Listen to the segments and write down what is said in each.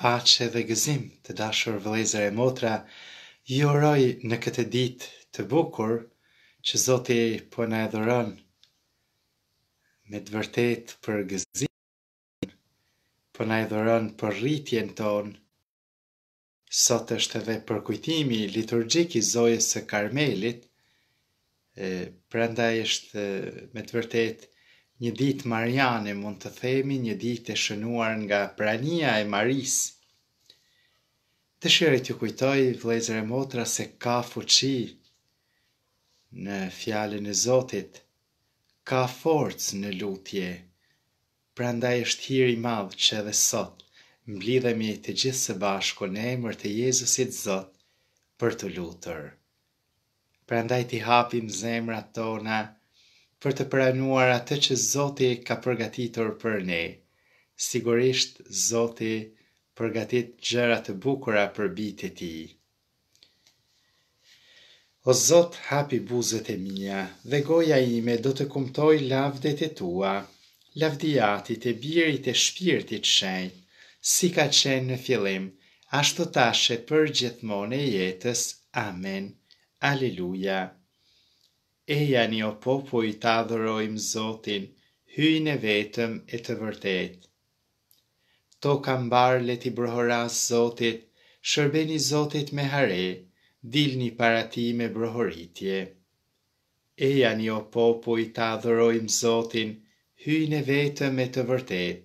pache dhe gëzim të dashur vëlezër e motra, ju oroj në këtë dit të bukur që Zoti po në edhëron me të vërtet për gëzim, po në edhëron për rritjen ton, sot është edhe për kujtimi liturgjik i zojës së Karmelit, prenda prandaj është me të vërtetë një ditë Mariane mund të themi një ditë e shënuar nga prania e Maris. Dëshire të kujtoj, vlezër e motra, se ka fuqi në fjallën e Zotit, ka forcë në lutje, Prandaj është shtë hiri madhë që dhe sot, mblidhemi të gjithë së bashko në emër të Jezusit Zot për të lutër. Prandaj ti hapim zemrat tona, për të pranuar atë që Zoti ka përgatitur për ne. Sigurisht Zoti përgatit gjëra të bukura për bitë e tij. O Zot, hapi buzët e mia dhe goja ime do të kumtoj lavdet e tua. Lavdiati e birit e shpirtit shenjë, si ka qenë në fillim, ashtu për gjithmonë e jetës. Amen. Aleluja e janë jo popu i të adhërojmë Zotin, hyjnë e vetëm e të vërtet. To kam barë le t'i brohoras Zotit, shërbeni Zotit me hare, dilni para ti me brohoritje. E janë jo popu i të adhërojmë Zotin, hyjnë e vetëm e të vërtet.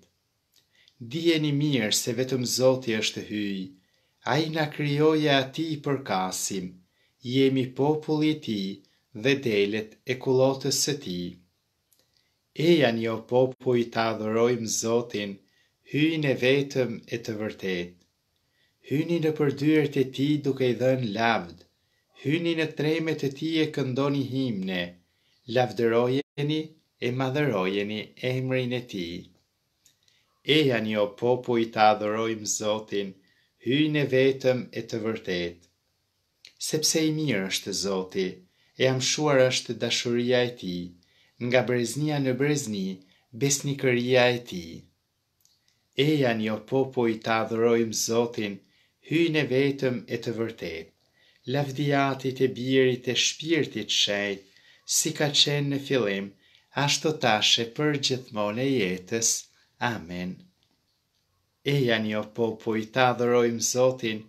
Dijeni mirë se vetëm Zoti është hyj, a i në kryoja ati i përkasim, jemi populli ti, dhe delet e kulotës së ti. E janë jo popu i ta Zotin, hyjnë e vetëm e të vërtet. Hyni në përdyrët e ti duke i dhenë lavd, hyni në tremet e ti e këndoni himne, lavdërojeni e madhërojeni emrin e ti. E janë jo popu i ta Zotin, hyjnë e vetëm e të vërtet. Sepse i mirë është Zotin, e amshuar është dashuria e ti, nga breznia në brezni, besnikëria e ti. Eja një jo popo i adhërojmë Zotin, hyjnë e vetëm e të vërtet, lavdijatit e birit e shpirtit shajtë, si ka qenë në fillim, ashtë t'ashe për gjithmonë e jetës, amen. Eja një jo popo i adhërojmë Zotin,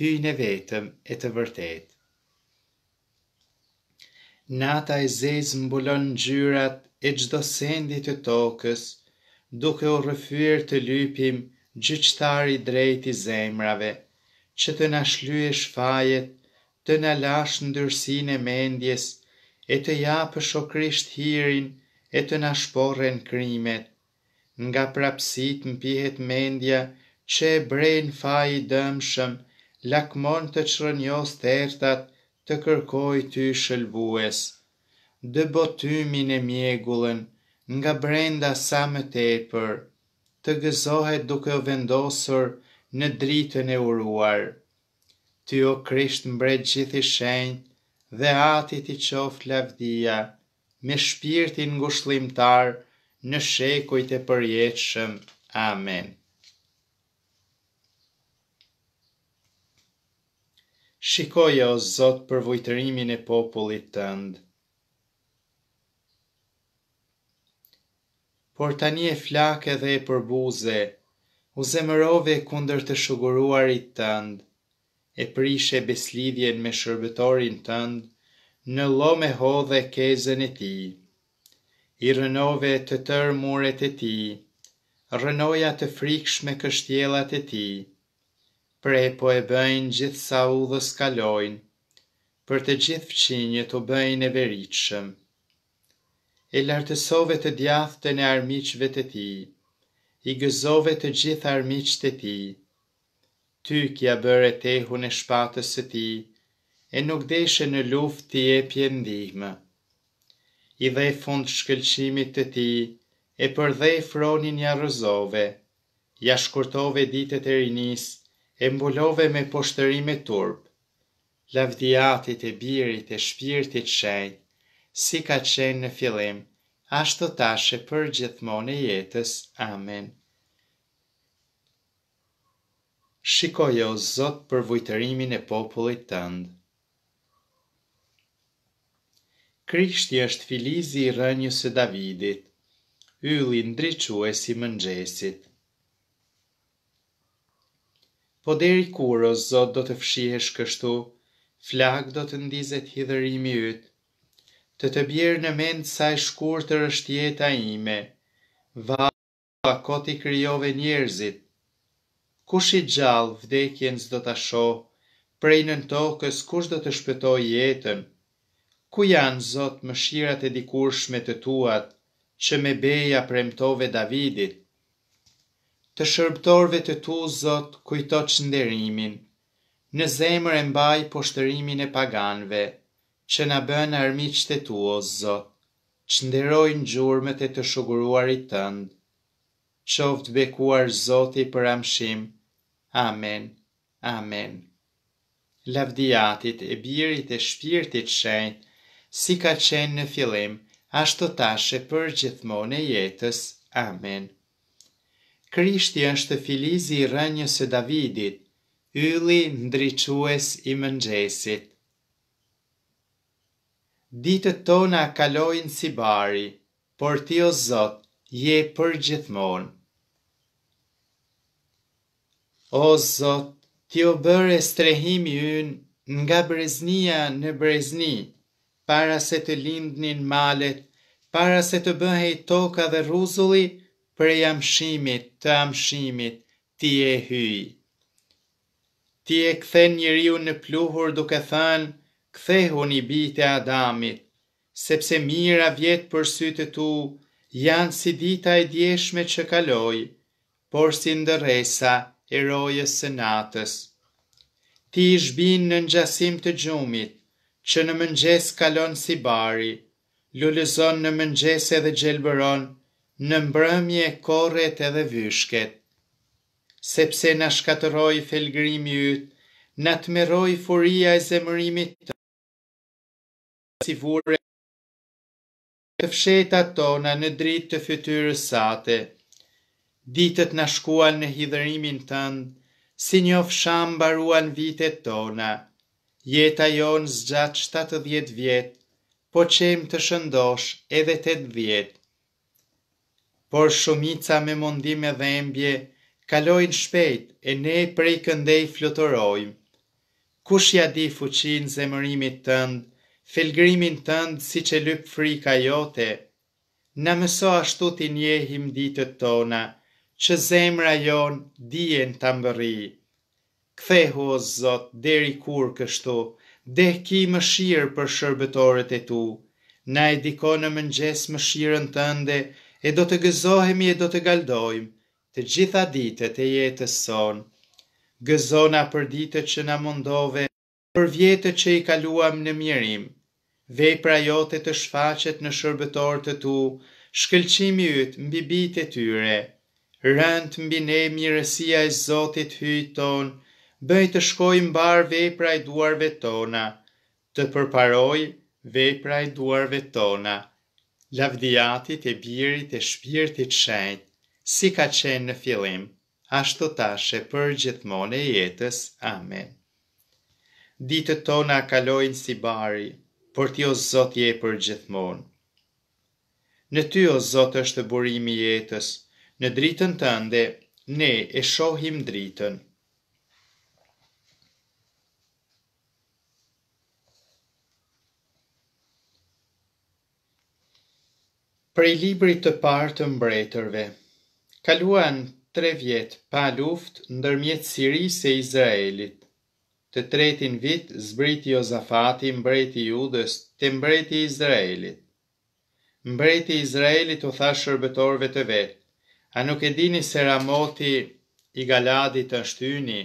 hyjnë e vetëm e të vërtet, nata e zez mbulon gjyrat e gjdo sendit të tokës, duke u rëfyrë të lypim gjyqtari i drejti zemrave, që të nashlye shfajet, të nalash në dyrsin e mendjes, e të japë shokrisht hirin, e të nashporen krimet. Nga prapsit në pihet mendja, që e brejnë faj i dëmshëm, lakmon të qërënjos të ertat, të kërkoj ty shëlbues, dë botymin e mjegullën nga brenda sa më tepër, të gëzohet duke o vendosur në dritën e uruar. Ty o krisht mbret gjithi shenjë dhe atit i qoft lavdia, me shpirtin ngushlimtar në shekujt e përjetëshëm. Amen. shikoja o Zot për vujtërimin e popullit të ndë. Por tani e flake dhe e përbuze, u zemërove kunder të shuguruarit të ndë, e prishe beslidhjen me shërbetorin të ndë, në lo me ho dhe kezen e ti, i rënove të tërë muret e ti, rënoja të frikshme kështjelat e ti, prej po e bëjnë gjithë sa u dhe skalojnë, për të gjithë fqinje të bëjnë e veriqëm. E lartësove të djathë të në armiqëve të ti, i gëzove të gjithë armiqë të ti, ty kja bëre tehu në shpatës të ti, e nuk deshe në luft të jepje pjendihme. I dhe fund shkëlqimit të ti, e për dhe fronin ja rëzove, ja shkurtove ditët e rinisë, e mbulove me poshtërime turp, lavdiatit e birit e shpirtit shenj, si ka qenë në fillim, ashtu tashe për gjithmonë e jetës. Amen. Shikoj o Zot për vujtërimin e popullit tënd. Krishti është filizi i rënjës së Davidit, ylli ndriçuesi i mëngjesit po deri kur o Zot do të fshihesh kështu, flak do të ndizet hidhërimi yt. Të të bjerë në mend sa e shkurtër është jeta ime. Va koti krijove njerëzit. Kush i gjallë vdekjen s'do ta shoh, prej nën tokës kush do të shpëtoj jetën? Ku janë Zot mëshirat e dikurshme të tuat, që me beja premtove Davidit? të shërbëtorve të tu, Zot, kujto që nderimin, në zemër e mbaj poshtërimin e paganve, që në bën armi të tu, Zot, që nderojnë gjurëmët e të shuguruarit tëndë, qoftë bekuar Zoti për amshim. Amen. Amen. Lavdijatit e birit e shpirtit shenjë, si ka qenë në filim, ashtë të tashe për gjithmonë e jetës. Amen. Krishti është filizi i rënjës së Davidit, ylli ndriçues i mëngjesit. Ditët tona kalojnë si bari, por ti o Zot, je për gjithmonë. O Zot, ti o bërë strehimi yn nga breznia në brezni, para se të lindnin malet, para se të bëhej toka dhe ruzulli, prej amshimit të amshimit ti e hyj. Ti e kthen njeriu në pluhur duke thënë, kthehu një bitë e Adamit, sepse mira vjetë për sytë tu, janë si dita e djeshme që kaloi, por si ndëresa e rojës së natës. Ti i shbin në njësim të gjumit, që në mëngjes kalon si bari, lullëzon në mëngjes edhe gjelbëron, në mbrëmje korret edhe vyshket. Sepse në shkatëroj felgrimi ytë, në të meroj furia e zemërimit të, si vure të fsheta tona në dritë të fytyrës sate, ditët në shkuan në hidërimin tëndë, si një fsham baruan vitet tona, jeta jonë zgjatë 70 vjetë, po qem të shëndosh edhe 80 vjetë por shumica me mundime dhe embje kalojnë shpejt e ne prej këndej flotërojmë. Kush ja di fuqin zemërimit tënd, felgrimin tënd si që lyp frika jote, në mëso ashtu t'i njehim ditët tona, që zemra jon dijen të mbëri. Kthehu o zot, deri kur kështu, dehki më shirë për shërbetorët e tu, na e diko në mëngjes më shirën tënde, e do të gëzohemi e do të galdojmë të gjitha ditët e jetës sonë. Gëzona për ditët që na mundove, për vjetët që i kaluam në mirim. Vepra jote të shfaqet në shërbetor të tu, shkëlqimi ytë mbi bitë e tyre. Rënd mbi ne mirësia e Zotit hyjt ton, bëj të shkojmë vej vepra e duarve tona, të përparoj vepra e duarve tona lavdijatit e birit e shpirtit shajt, si ka qenë në filim, ashtu tashe për gjithmon e jetës. Amen. Ditët tona kalojnë si bari, por ti o Zot je për gjithmon. Në ty o Zot është burimi jetës, në dritën tënde ne e shohim dritën. Prej librit të parë të mbretërve Kaluan tre vjet pa luft ndërmjet sirisë e Izraelit. Të tretin vit zbriti Jozafati mbreti Judës të mbreti Izraelit. Mbreti Izraelit u tha shërbetorve të vetë, a nuk e dini se Ramoti i Galadit të shtyni,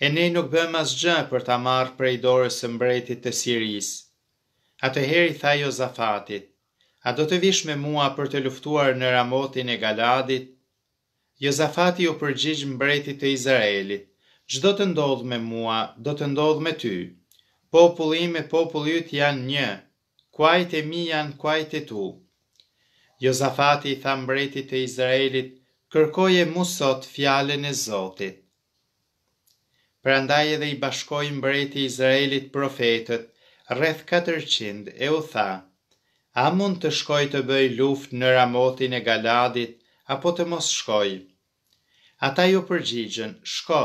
e ne nuk bëm as gjë për ta marrë prej dorës së mbretit të Siris. Atëherë i tha Jozafatit, A do të vish me mua për të luftuar në Ramotin e Galadit? Jozafati u përgjigjë mbretit të Izraelit. Çdo të ndodh me mua, do të ndodh me ty. Populli im e populli yt janë një. Kuajt e mi janë kuajt e tu. Jozafati i tha mbretit të Izraelit, kërkoje mu sot fjalën e Zotit. Prandaj edhe i bashkoi mbreti i Izraelit profetët, rreth 400 e u tha: A mund të shkoj të bëj luft në ramotin e galadit, apo të mos shkoj? Ata ju përgjigjen, shko,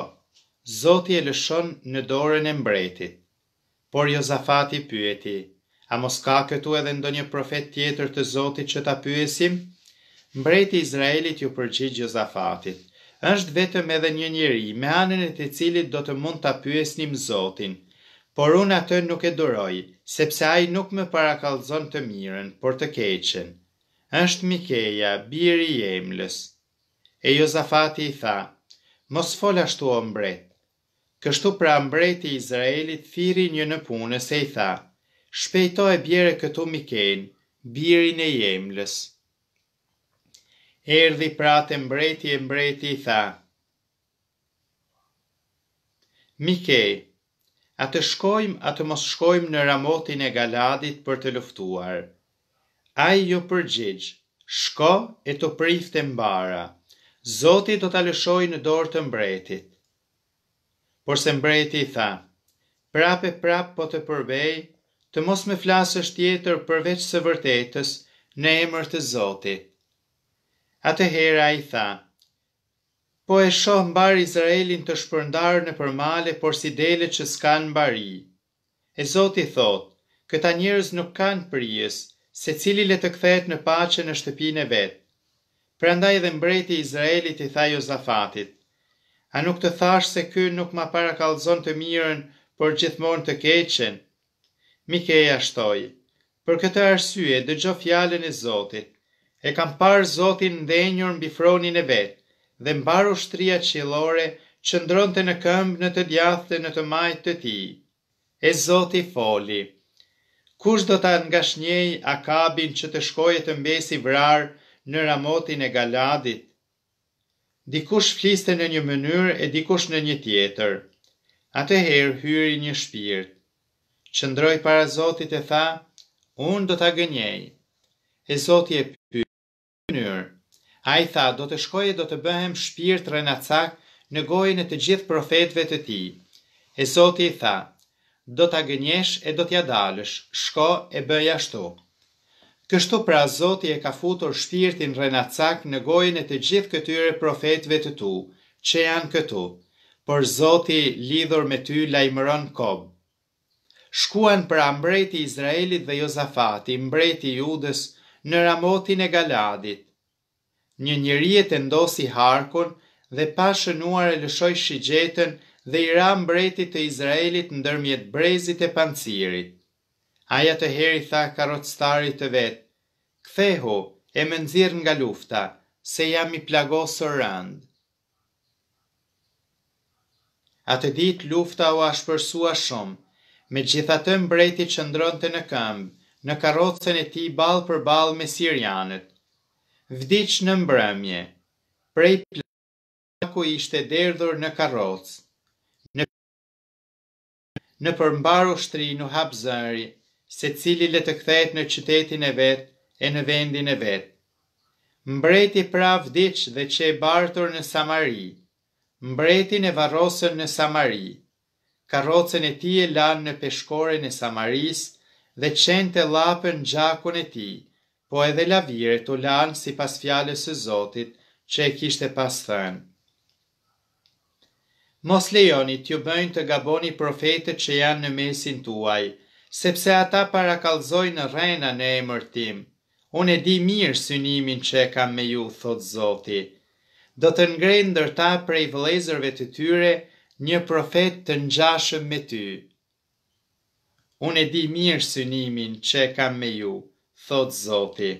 zoti e lëshon në dorën e mbretit. Por Jozafati pyeti, a mos ka këtu edhe ndonjë profet tjetër të zotit që ta pyesim? Mbreti Izraelit ju përgjigjë Jozafatit, është vetëm edhe një njëri, me anën e të cilit do të mund të pyesnim zotin – por unë atë nuk e duroj, sepse ai nuk më parakalzon të mirën, por të keqen. Êshtë Mikeja, biri i emlës. E Jozafati i tha, mos fol ashtu o mbret. Kështu pra mbret i Izraelit thiri një në punë se i tha, shpejto e bjere këtu Mikejnë, birin e jemlës. Erdi pra të mbreti e mbreti i tha, Mikej, a të shkojmë, a të mos shkojmë në ramotin e galadit për të luftuar. A i ju përgjigjë, shko e të prifë e mbara, zoti do të lëshoj në dorë të mbretit. Por se mbreti tha, prape prap po të përbej, të mos me flasësht tjetër përveç së vërtetës në emër të Zotit. A të hera i tha, po e shoh mbar Izraelin të shpërndarë në përmale, por si dele që s'kan mbari. E Zoti thotë, këta njërës nuk kanë prijes, se cili le të kthehet në pache në shtëpine vetë. Pra ndaj dhe mbreti Izraelit i tha Jozafatit, a nuk të thash se kë nuk ma para kalzon të mirën, por gjithmon të keqen? Mikeja shtoj, për këtë arsye dhe gjo fjallën e Zotit, e kam parë Zotin ndenjur në bifronin e vetë, dhe mbaru shtria qilore që ndronë të në këmbë në të djathë dhe në të majtë të ti. E Zoti foli, kush do të angashnjej akabin që të shkojë të mbesi vrarë në ramotin e galadit? Dikush fliste në një mënyrë e dikush në një tjetër. Atëherë hyri një shpirt, që ndroj para Zotit e tha, unë do të gënjej. E Zotit e pyrë, A i tha, do të e do të bëhem shpirt rënacak në gojën e të gjithë profetve të ti. E Zoti i tha, do të gënjesh e do të dalësh, shko e bëja shtu. Kështu pra Zoti e ka futur shpirtin rënacak në gojën e të gjithë këtyre profetve të tu, që janë këtu, por Zoti lidhur me ty lajmëron kobë. Shkuan pra mbreti Izraelit dhe Jozafati, mbreti Judës, në Ramotin e Galadit, një njëri e të ndosi harkun dhe pa shënuar e lëshoj shigjetën dhe i ram mbretit të Izraelit në dërmjet brezit e pancirit. Aja të heri tha karotstarit të vetë, këthehu e më nëzirë nga lufta, se jam i plagosër rëndë. Atë dit lufta u ashpërsua shumë, me gjithatë mbreti që ndronë të në këmbë, në karotësën e ti balë për balë me sirianët vdiq në mbrëmje, prej ku ishte derdhur në karoc, në, në përmbaru shtri në hapzëri, se cili le të kthejt në qytetin e vetë e në vendin e vetë. Mbreti pra vdiq dhe që e bartur në Samari, mbretin e varosën në Samari, karocën e ti e lanë në peshkore në Samaris dhe qente lapën gjakun e ti po edhe lavirë të lanë si pas fjallës e Zotit që e kishte pas thënë. Mos lejoni t'ju bëjnë të gaboni profetet që janë në mesin tuaj, sepse ata para kalzojnë në rejna në e mërtim. Unë e di mirë synimin që e kam me ju, thot Zoti. Do të ngrejnë ndërta prej vëlezërve të tyre një profet të njashëm me ty. Unë e di mirë synimin që e kam me ju, thot Zoti.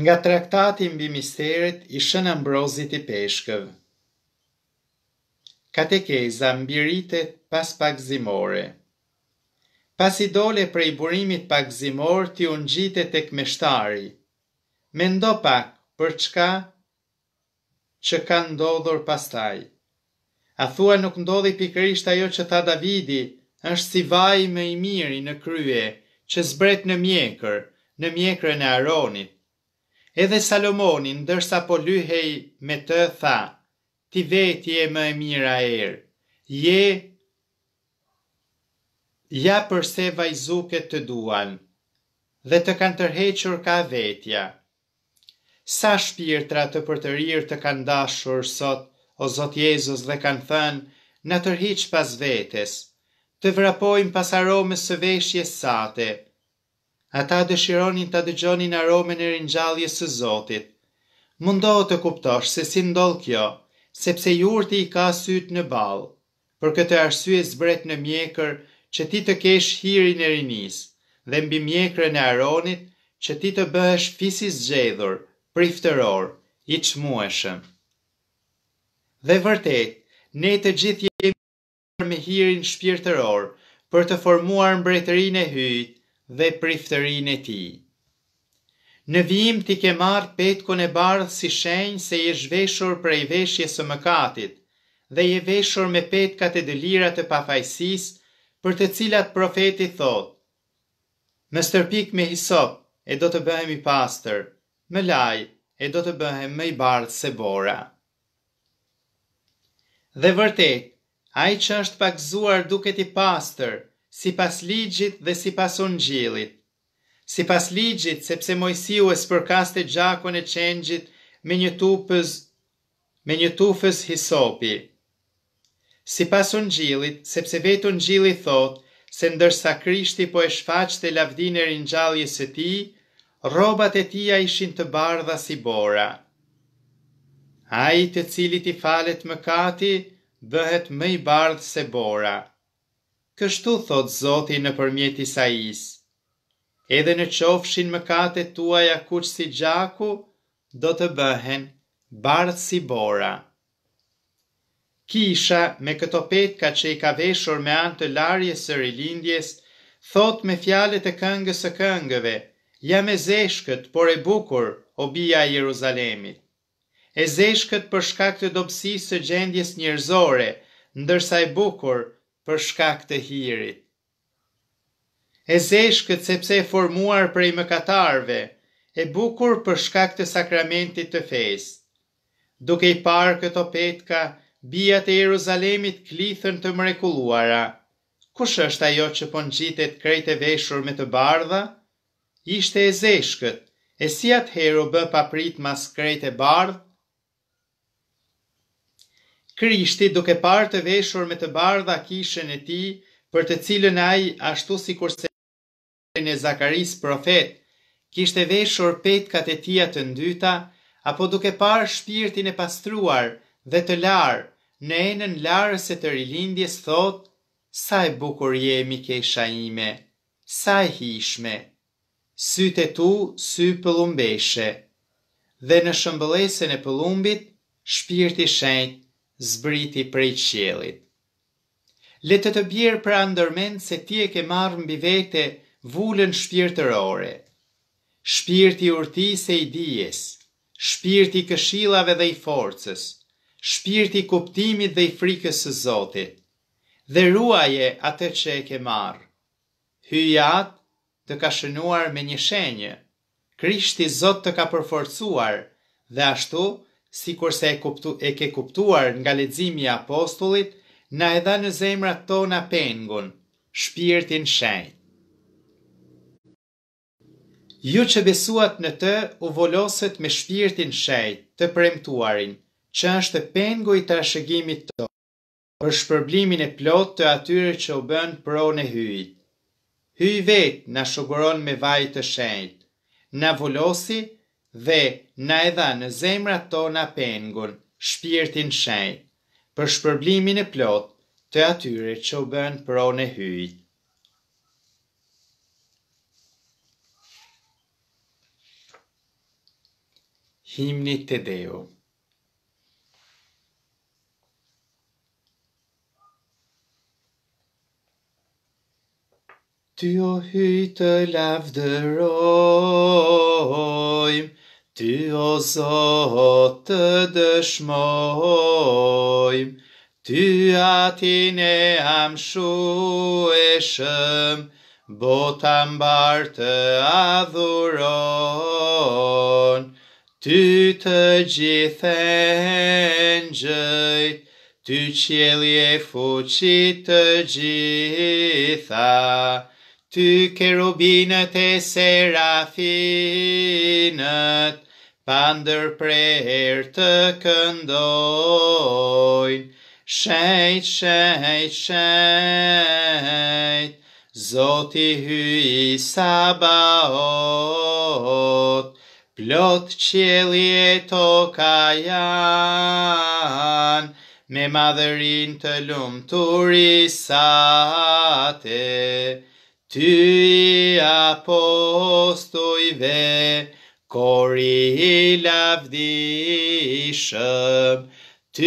Nga traktati mbi misterit ishën ambrozit i peshkëv. Katekeza mbiritet pas pak zimore. Pas i dole prej burimit pak zimor t'i unë gjitë të kmeshtari. ndo pak për çka që ka ndodhur pastaj. A thua nuk ndodhi pikrisht ajo që tha Davidi, është si vaj me i miri në krye, që zbret në mjekër, në mjekërën e Aronit. Edhe Salomonin, dërsa po lyhej me të, tha, ti veti e më e mira erë, je, ja përse vajzuket të duan, dhe të kanë tërhequr ka vetja. Sa shpirtra të për të rirë të kanë dashur sot, o Zot Jezus dhe kanë thënë, në tërhiq pas vetes, të vrapojnë pas aromës së veshje sate. Ata dëshironin të dëgjonin aromën e rinjalljes së Zotit. Mundo të kuptosh se si ndodh kjo, sepse jurti i ka syt në ball. Për këtë arsye zbret në mjekër që ti të kesh hirin e rinis dhe mbi mjekrën e Aronit që ti të bëhesh fis i zgjedhur, priftëror, i çmueshëm. Dhe vërtet, ne të gjithë jemi me hirin shpirë të rorë, për të formuar mbretërin e hytë dhe priftërin e ti. Në vim ti ke marë petë e bardhë si shenjë se je zhveshur për e veshje së mëkatit, dhe je veshur me petë e dëlirat të pafajsis për të cilat profetit thotë. Më stërpik me hisop e do të bëhem i pastër, më laj e do të bëhem me i bardhë se bora. Dhe vërtet, ai që është pakëzuar duket i pastër, si pas ligjit dhe si pas ungjilit. Si pas ligjit, sepse Mojësiu e spërkaste gjakon e qenjit me një tupës, me një tufës hisopi. Si pas ungjilit, sepse vetë ungjilit thotë, se ndërsa krishti po e shfaqë të lavdin e rinjalljes e ti, robat e tia ishin të bardha si bora. A i të cilit i falet më kati, bëhet më i bardhë se bora. Kështu thot Zoti në përmjet Isais. Edhe në qofshin më kate tuaja kuq si gjaku, do të bëhen bardhë si bora. Kisha me këto petka që i ka veshur me antë të larje së rilindjes, thot me fjalet e këngës e këngëve, jam e zeshkët, por e bukur, o bia Jeruzalemit e zeshkët për shkak të dobësisë së gjendjes njerëzore, ndërsa e bukur për shkak të hirit. E zeshkët sepse e formuar prej mëkatarëve, e bukur për shkak të sakramentit të fesë. Duke i parë këto petka, bijat e Jeruzalemit klithën të mrekulluara. Kush është ajo që po ngjitet krejt e veshur me të bardha? Ishte e zeshkët. E si atëherë u bë paprit mas krejt e bardhë, Krishti duke parë të veshur me të bardha kishën e ti, për të cilën ai ashtu si kur se në Zakaris profet, kishte veshur petkat e tia të ndyta, apo duke parë shpirtin e pastruar dhe të larë, në enën larës e të rilindjes thot, sa e bukur jemi kesha ime, sa e hishme, sytë të tu sy pëllumbeshe, dhe në shëmbëlesen e pëllumbit, shpirti shenjtë, zbriti prej qjelit. Le të të bjerë pra ndërmen se ti e ke marrë mbi vete vullën shpirtërore, shpirti urti e i dijes, shpirti këshilave dhe i forcës, shpirti kuptimit dhe i frikës së zotit, dhe ruaje atë që e ke marrë. Hyjat të ka shënuar me një shenjë, krishti zot të ka përforcuar dhe ashtu të si kurse e, kuptu, e ke kuptuar nga ledzimi apostolit, na edha në zemrat tona pengun, shpirtin shenjt. Ju që besuat në të u voloset me shpirtin shejt të premtuarin, që është pengu i trashëgimit të, për shpërblimin e plot të atyre që u bënë pro në hyjt. Hyjt vetë në shogoron me vajtë të shenjt, në volosi të dhe na e dha në zemra tona pengun, shpirtin shenj, për shpërblimin e plot të atyre që u bën pronë hyjt. Himni të deo Ty o të lavdërojmë, Ty o zotë të dëshmojmë, Ty atin e am shu e shëm, Bota mbar të adhuron, Ty të gjithë e njëjt, Ty qjeli fuqit të gjitha, Ty kerubinët e serafinët, Pandër prejër të këndojnë, Shejt, shejt, shejt, Zoti hy i sabahot, Plot qjeli e toka janë, Me madherin të lumë turisate, Shejt, shejt, shejt, ty apostojve kori lavdishëm, ty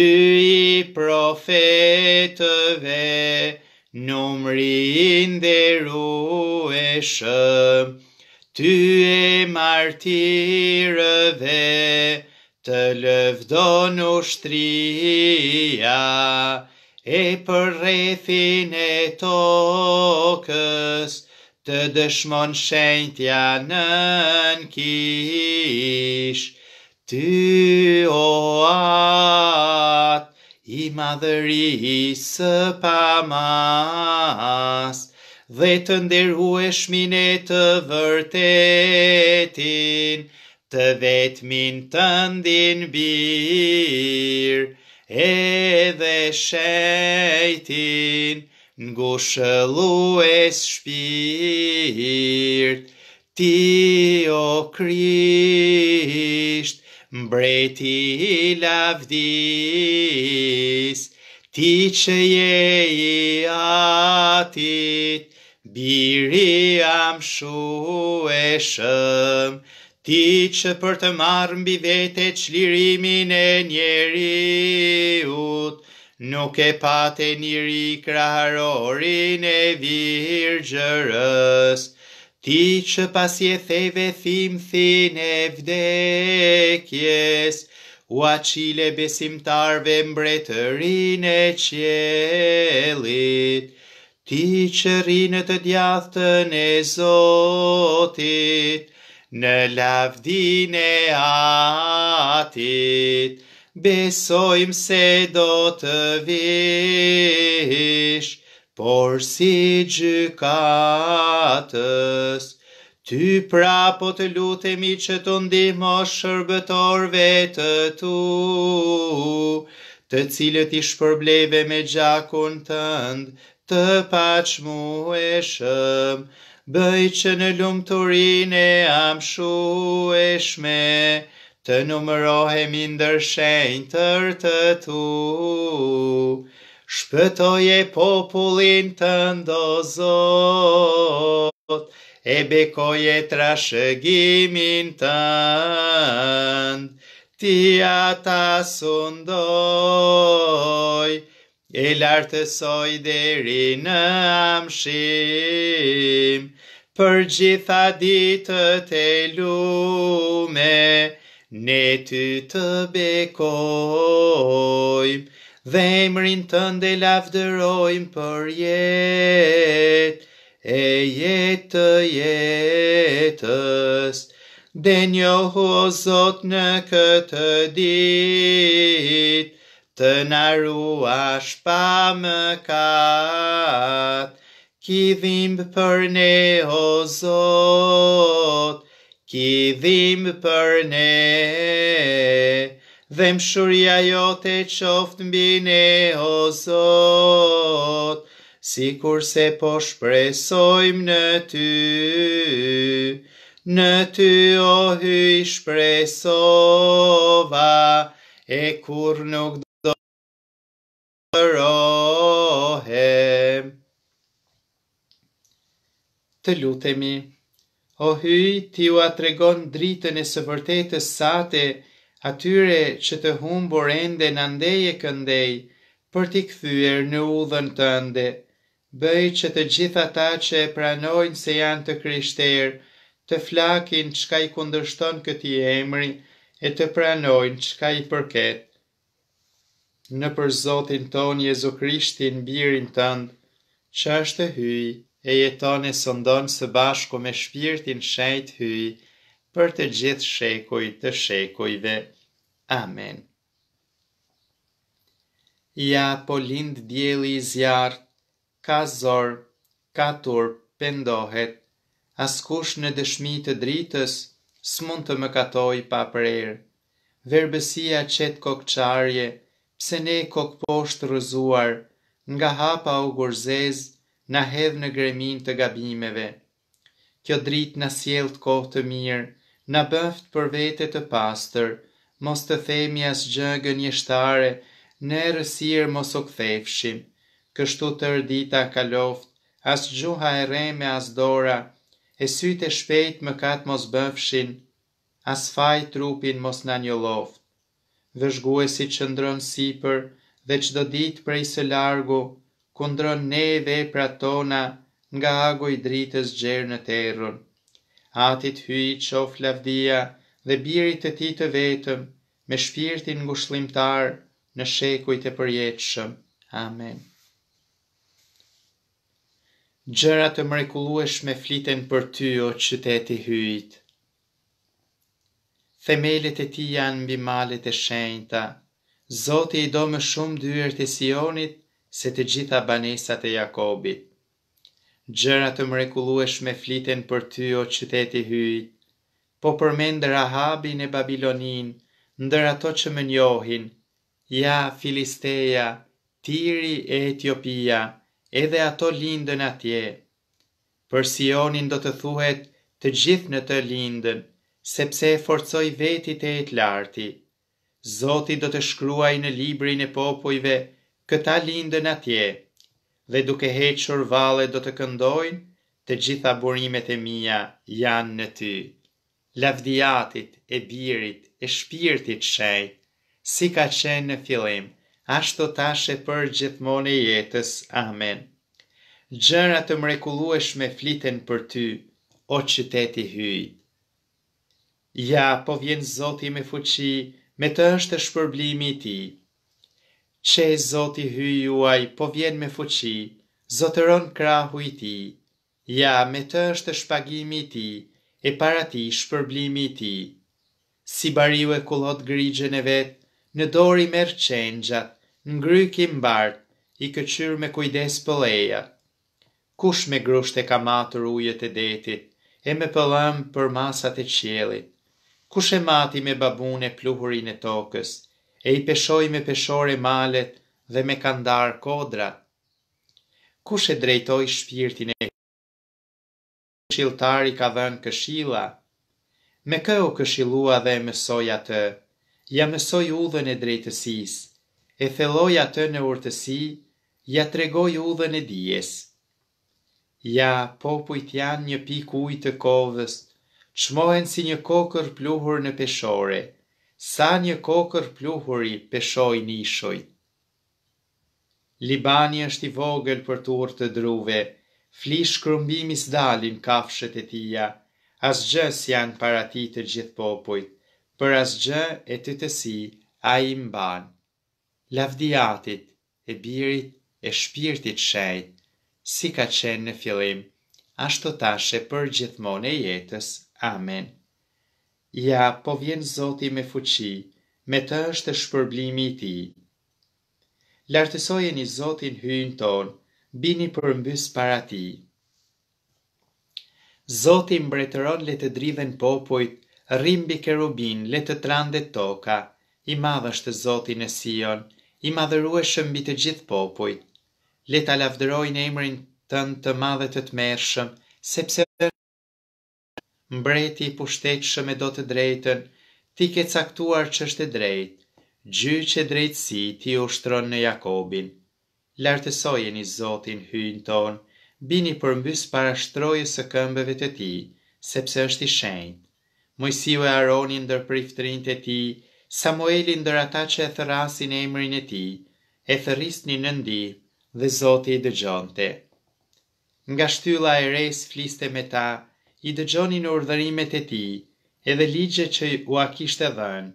i profetëve numri ndërueshëm, ty e martireve të lëvdo në shtria, të lëvdo në shtria, e për rethin e tokës, të dëshmon shenjtja nën kish, ty o atë, i madhëri së pa mas, dhe të ndirhu e shmine të vërtetin, të vetmin të ndin birë, edhe shejtin, ngushëllu e shpirt, ti o krisht, mbreti i lavdis, ti që je i atit, biri am shueshëm, shëm, ti që për të marrë mbi vete qlirimin e njeriut, nuk e pate njëri krahërorin e virgjërës, ti që pasi e theve thim e vdekjes, u aqile besimtarve mbretërin e qelit, ti që rinë të djathën e zotit, në lavdin e atit, besojm se do të vish, por si gjykatës, ty pra po të lutemi që të ndimo shërbëtorve të tu, të cilët i shpërbleve me gjakun të të pachmu e shëmë, bëj që në rinë e amshu e shme, të numërohem indër shenjë tër të tu. Shpëtoje popullin të ndozot, e bekoje trashëgimin të ndë, ti ata sundoj, e lartësoj dheri në amshim, për gjitha ditët e lume, ne ty të bekojmë, dhe emrin rinë të ndelafdërojmë për jetë, e jetë të jetës, dhe njohu o Zotë në këtë ditë, të naruash pa më katë, ki dhim për ne o zotë, ki dhim për ne, dhe më shurja jo të qoftë mbi ne o zotë, si kur se po shpresojmë në ty, në ty o hy shpresova, e kur nuk do rohem Të lutemi, o oh hyj ti u atregon dritën e së vërtetës sate, atyre që të humë ende në ndej e këndej, për t'i këthyër në udhën të ndë, bëj që të gjitha ta që e pranojnë se janë të kryshterë, të flakin që ka i kundërshton këti emri e të pranojnë që ka i përket në për Zotin ton Jezu Krishtin birin tënd, që është e hyj e jeton e sëndon së bashku me shpirtin shajt hyj për të gjithë shekuj të shekujve. Amen. Ja, po lindë djeli i zjarë, ka zor, ka tur, pendohet, askush në dëshmi të dritës, s'mund të më katoj pa prerë. Verbësia qetë kokë se ne kok poshtë rëzuar, nga hapa o gurzez, na hedhë në gremin të gabimeve. Kjo dritë në sjell të kohë të mirë, na bëft për vete të pastër, mos të themi as gjë gënjeshtare, në rësirë mos o Kështu të rëdita ka loft, as gjuha e reme as dora, e sytë e shpejt më katë mos bëfshin, as faj trupin mos në një loft dhe shguesi që ndrënë sipër dhe që do ditë prej se largu, ku ndrënë ne dhe pra tona nga ago i dritës gjerë në terën. Atit hyi qof lavdia dhe birit e ti të vetëm, me shpirtin shlimtar në shekujt e përjetëshëm. Amen. Gjëra të mrekulueshme fliten për ty o qyteti hyjtë themelit e ti janë mbi malit e shenjta. Zoti i do më shumë dyrët e Sionit se të gjitha banesat e Jakobit. Gjëra të mrekulluesh me fliten për ty o qyteti hyjt, po përmend Rahabin e Babilonin, ndër ato që më njohin, ja Filisteja, Tiri e Etiopia, edhe ato lindën atje. Për Sionin do të thuhet të gjithë në të lindën, sepse e forcoj vetit e e të larti. Zoti do të shkruaj në librin e popujve, këta lindën atje, dhe duke heqër vale do të këndojnë, të gjitha burimet e mija janë në ty. Lavdiatit, e birit, e shpirtit shaj, si ka qenë në filim, ashtu tashe për gjithmon e jetës. Amen. Gjëra të mrekulueshme fliten për ty, o qyteti hyjtë. Ja, po vjen Zoti me fuqi, me të është shpërblimi i ti. Qe Zoti hy juaj, po vjen me fuqi, zotëron krahu i ti. Ja, me të është shpagimi i ti, e para ti shpërblimi i ti. Si bariu e kulot grigjën e vet, në dori merë qenjat, në gryki mbartë, i këqyr me kujdes pëleja. Kush me grusht e ka matur ujët e detit, e me pëllëm për masat e qjelit, Kush e mati me babune pluhurin e tokës, e i peshoj me peshore malet dhe me kandar kodra? Kush e drejtoj shpirtin e shiltari ka dhenë këshila? Me kë o këshilua dhe mësoj atë, ja mësoj udhën e drejtësis, e theloj atë në urtësi, ja tregoj udhën e dijes. Ja, popujt janë një pik ujtë kovës, shmohen si një kokër pluhur në peshore, sa një kokër pluhuri i peshoj nishoj. Libani është i vogël për tur të druve, flish krumbimi s'dalin kafshet e tia, asgjë si janë para ti të gjithë për asgjë e të të si a i mban. Lavdiatit e birit e shpirtit shejt, si ka qenë në fillim, ashtu tashe për gjithmon e jetës Amen. Ja, po vjen Zoti me fuqi, me të është shpërblimi i ti. Lartësojeni Zotin hyjn ton, bini për mbys para ti. Zoti mbretëron le të driven popujt, rrimbi kerubin, le të trandet toka, i madhështë Zotin e Sion, i madhërueshëm mbi të gjithë popujt. Le ta lavdërojnë emrin tënë të madhët të të mershëm, sepse mbreti i pushtetshëm e do të drejtën, ti ke caktuar ç'është e drejtë. Gjyqë drejtësi ti ushtron në Jakobin. Lartësojeni Zotin hyjnë ton, bini për mbys para shtrojës së këmbëve të ti, sepse është i shenjtë. Mojësiu e Aroni ndër priftrin të ti, Samueli ndër ata që e thërasin e emrin e ti, e thëris një nëndi dhe Zotin dë gjonte. Nga shtylla e res fliste me ta, i dëgjoni në urdhërimet e ti, edhe ligje që u a kishtë dhenë.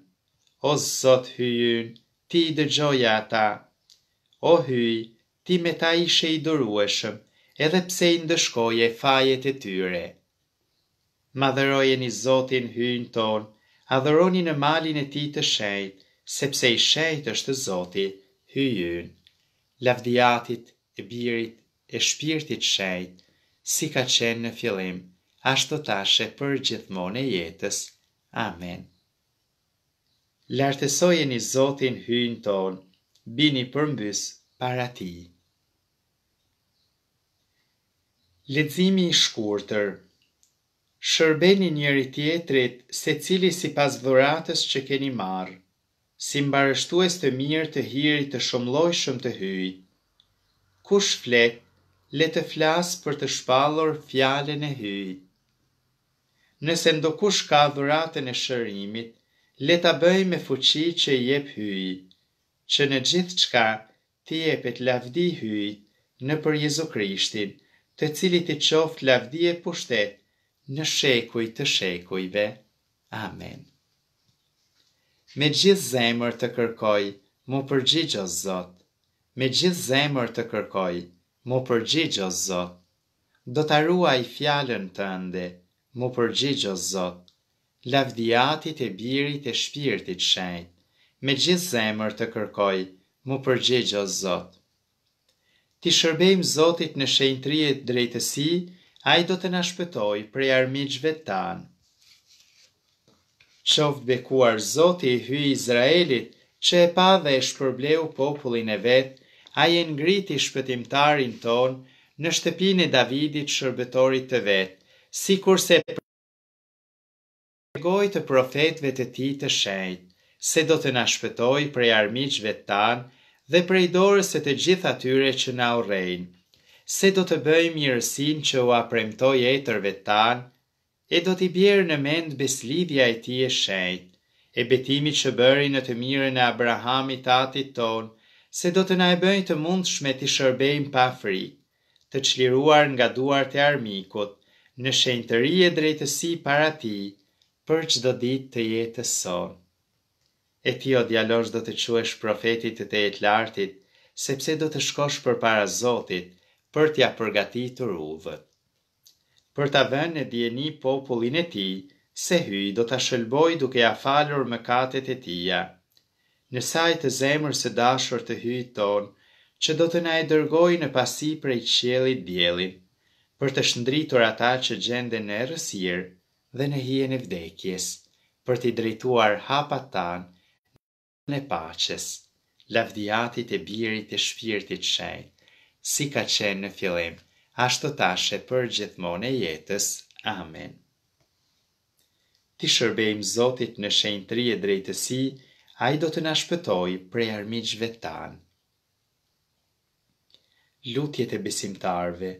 O zot hyjën, ti i dëgjoja ata. O hyj, ti me ta ishe i dërueshëm, edhe pse i ndëshkoje fajet e tyre. Madhëroje një zotin hyjën tonë, adhëroni në malin e ti të shejtë, sepse i shejtë është zotit hyjën. Lavdiatit, e birit, e shpirtit shejtë, si ka qenë në fillim, ashtu tashe për gjithmonë e jetës. Amen. Lartësojeni Zotin hyjn ton, bini përmbys para ti. Ledzimi i shkurëtër Shërbeni njëri tjetrit se cili si pas dhuratës që keni marë, si mbarështues të mirë të hiri të shumloj shumë të hyjë. Kush flet, le të flasë për të shpalor fjallën e hyjë nëse ndokush ka dhuratën e shërimit, le ta bëj me fuqi që i jep hyj, që në gjithë qka ti jepet lavdi hyj në për Jezu Krishtin, të cili ti qoft lavdi e pushtet në shekuj të shekujve. Amen. Me gjithë zemër të kërkoj, mu përgjigjë o Zot. Me gjithë zemër të kërkoj, mu përgjigjë o Zot. Do të ruaj fjallën të ndet, Mu përgjigjë o Zot, lavdiatit e birit e shpirtit shenjt, me gjithë zemër të kërkoj, mu përgjigjë o Zot. Ti shërbejmë Zotit në shenjtrijet drejtësi, a i do të nashpëtoj prej armiqve tanë. Qoftë bekuar Zoti i hyi Izraelit, që e pa dhe e shpërbleu popullin e vetë, a e ngriti shpëtimtarin ton në shtëpin e Davidit shërbetorit të vetë si kurse përgoj të profetve të ti të shenjë, se do të nashpëtoj prej armiqve tanë dhe prej dorës e të gjitha tyre që na urejnë, se do të bëjmë mirësin që u apremtoj e tërve tanë, e do t'i bjerë në mend beslidhja e ti e shenjë, e betimi që bëri në të mire në Abrahami atit tonë, se do të na e bëjnë të mund shme t'i shërbejmë pa fri, të qliruar nga duar të armikut, në shenjë të ri e drejtësi para ti për çdo ditë të jetës sonë. E ti o djalosh do të quesh profetit të te e të lartit, sepse do të shkosh për para Zotit për t'ja përgatitur uvët. Për t'a vënë e djeni popullin e ti, se hy do t'a shëlboj duke a falur më katet e tia. Në saj të zemër së dashur të hy ton, që do të na e dërgoj në pasi prej qjelit diellit për të shndritur ata që gjende në rësirë dhe në hien e vdekjes, për t'i drejtuar hapat tanë në paches, lavdiatit e birit e shpirtit shenjë, si ka qenë në fillim, ashtë tashe për gjithmon e jetës. Amen. Ti shërbejmë Zotit në shenjë tri e drejtësi, a i do të nashpëtoj prej armiqve tanë. Lutjet e besimtarve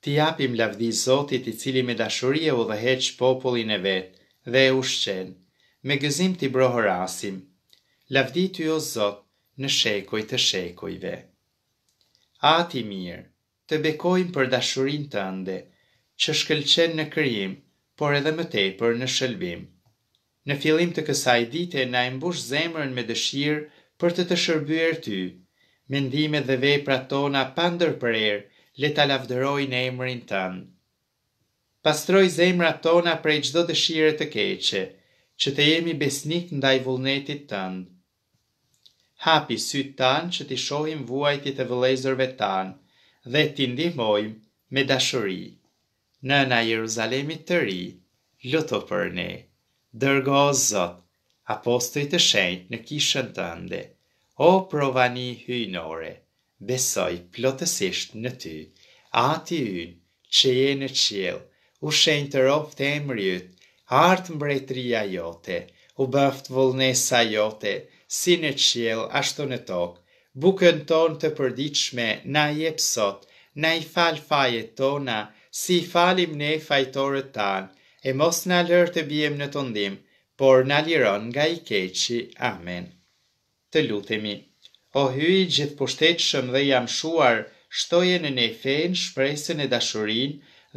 Ti japim lavdi Zotit i cili me dashurie u udhëheq popullin e vetë dhe e ushqen, me gëzim ti brohorasim. Lavdi ty o Zot në shekoj të shekojve. A ti mirë, të bekojmë për dashurin të ande, që shkëlqen në kryim, por edhe më tepër në shëllbim. Në fillim të kësaj dite, na e mbush zemrën me dëshirë për të të shërbyer ty, mendimet dhe pra tona për erë, le ta lavdëroj në emrin tan. Pastroj zemrat tona prej çdo dëshire të keqe, që të jemi besnik ndaj vullnetit tan. Hapi syt tan që të shohim vuajtjet e vëllezërve tan dhe të ndihmojmë me dashuri. Nëna Jeruzalemit të ri, lutu për ne. Dërgo o Zot, apostoj të shenjtë në kishën tënde, o provani hyjnore besoj plotësisht në ty, ati yn, që je në qjell, u shenjë të ropë të emryt, artë mbretria jote, u bëftë vullnesa jote, si në qjell, ashtu në tokë, bukën tonë të përdiqme, na i epsot, na i falë fajet tona, si i falim ne fajtorët tanë, e mos në lërë të bjem në tondim, por në liron nga i keqi. Amen. Të lutemi. O hyj gjithë pushtetëshëm dhe jam shuar, shtoje në ne shpresën e dashurin,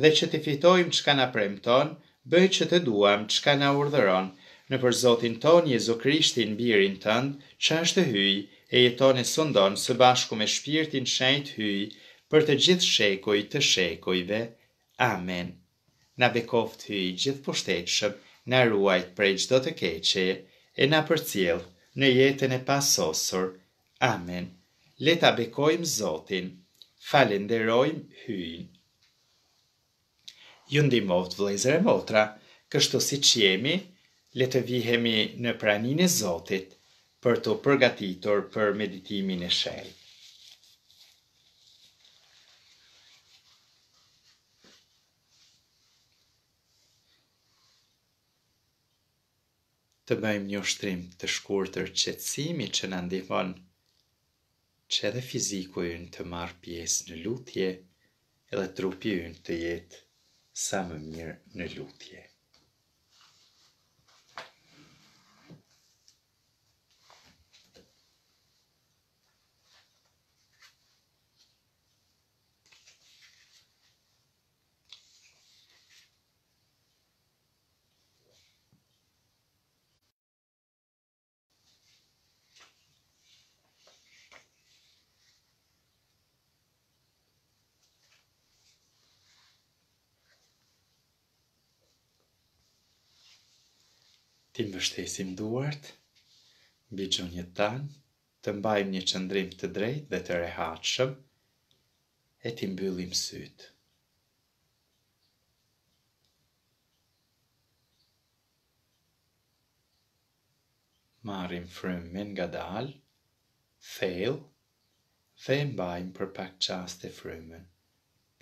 dhe që të fitojmë që ka na premton, bëj që të duam që ka na urdhëron, në për Zotin ton, Jezu Krishtin, birin tënd, që është të hyj, e jeton e sundon së bashku me shpirtin shenjt hyj, për të gjithë shekoj të shekojve. Amen. Na bekoft hyj gjithë pushtetëshëm, na ruajt prej gjithë do të keqe, e na cilë, në jetën e pasosurë, Amen. Leta bekojmë Zotin, falenderojmë hyjnë. Ju ndimovët vlezër e motra, kështu si që jemi, letë vihemi në pranin e Zotit për të përgatitur për meditimin e shelë. të bëjmë një shtrim të shkurtër qetësimi që na ndihmon që edhe fiziku e të marë pjesë në lutje, edhe trupi e të jetë sa më mirë në lutje. mbështesim duart, mbi gjunjët tanë, të mbajmë një qëndrim të drejt dhe të rehatshëm, e ti mbyllim sytë. Marim frymën nga dalë, thellë, dhe mbajmë për pak qasë të frymën,